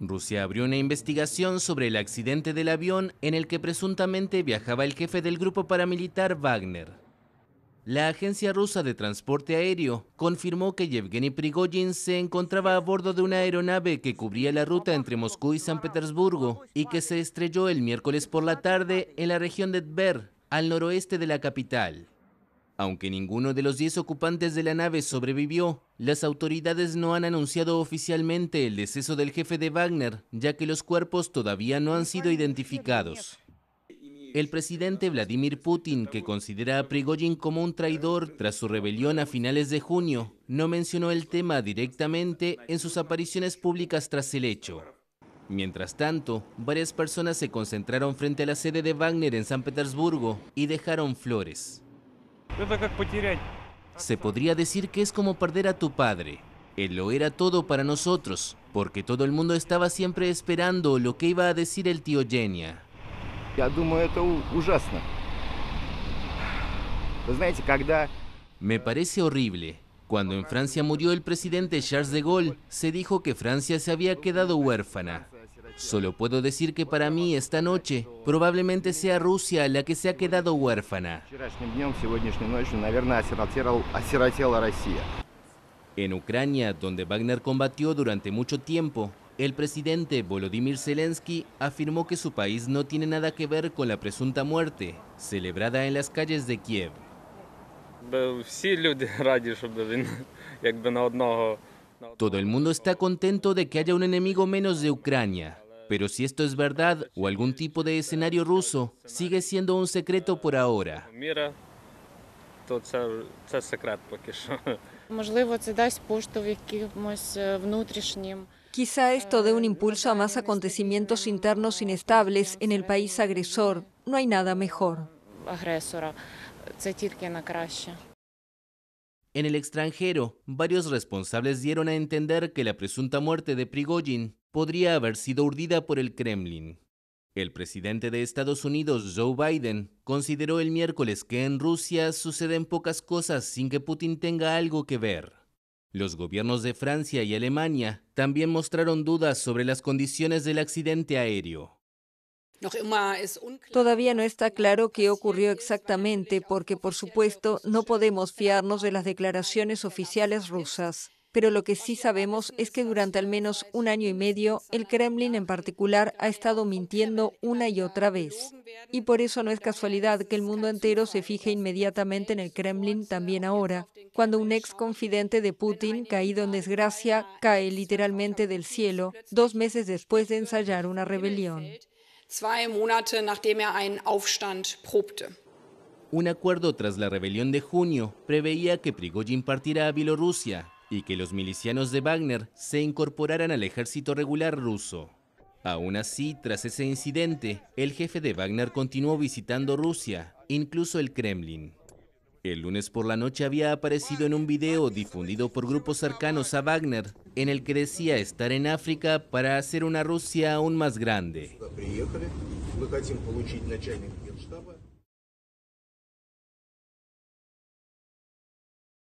Rusia abrió una investigación sobre el accidente del avión en el que presuntamente viajaba el jefe del grupo paramilitar Wagner. La agencia rusa de transporte aéreo confirmó que Yevgeny Prigojin se encontraba a bordo de una aeronave que cubría la ruta entre Moscú y San Petersburgo y que se estrelló el miércoles por la tarde en la región de Tver, al noroeste de la capital. Aunque ninguno de los 10 ocupantes de la nave sobrevivió, las autoridades no han anunciado oficialmente el deceso del jefe de Wagner, ya que los cuerpos todavía no han sido identificados. El presidente Vladimir Putin, que considera a Prigojin como un traidor tras su rebelión a finales de junio, no mencionó el tema directamente en sus apariciones públicas tras el hecho. Mientras tanto, varias personas se concentraron frente a la sede de Wagner en San Petersburgo y dejaron flores. Se podría decir que es como perder a tu padre. Él lo era todo para nosotros, porque todo el mundo estaba siempre esperando lo que iba a decir el tío Genia. Me parece horrible. Cuando en Francia murió el presidente Charles de Gaulle, se dijo que Francia se había quedado huérfana. Solo puedo decir que para mí esta noche probablemente sea Rusia la que se ha quedado huérfana. En Ucrania, donde Wagner combatió durante mucho tiempo, el presidente Volodymyr Zelensky afirmó que su país no tiene nada que ver con la presunta muerte, celebrada en las calles de Kiev. Todo el mundo está contento de que haya un enemigo menos de Ucrania. Pero si esto es verdad o algún tipo de escenario ruso, sigue siendo un secreto por ahora. Quizá esto dé un impulso a más acontecimientos internos inestables en el país agresor. No hay nada mejor. En el extranjero, varios responsables dieron a entender que la presunta muerte de Prigojin podría haber sido urdida por el Kremlin. El presidente de Estados Unidos, Joe Biden, consideró el miércoles que en Rusia suceden pocas cosas sin que Putin tenga algo que ver. Los gobiernos de Francia y Alemania también mostraron dudas sobre las condiciones del accidente aéreo. Todavía no está claro qué ocurrió exactamente porque, por supuesto, no podemos fiarnos de las declaraciones oficiales rusas pero lo que sí sabemos es que durante al menos un año y medio el Kremlin en particular ha estado mintiendo una y otra vez. Y por eso no es casualidad que el mundo entero se fije inmediatamente en el Kremlin también ahora, cuando un ex confidente de Putin, caído en desgracia, cae literalmente del cielo dos meses después de ensayar una rebelión. Er un acuerdo tras la rebelión de junio preveía que Prigozhin partirá a Bielorrusia, y que los milicianos de Wagner se incorporaran al ejército regular ruso. Aún así, tras ese incidente, el jefe de Wagner continuó visitando Rusia, incluso el Kremlin. El lunes por la noche había aparecido en un video difundido por grupos cercanos a Wagner, en el que decía estar en África para hacer una Rusia aún más grande.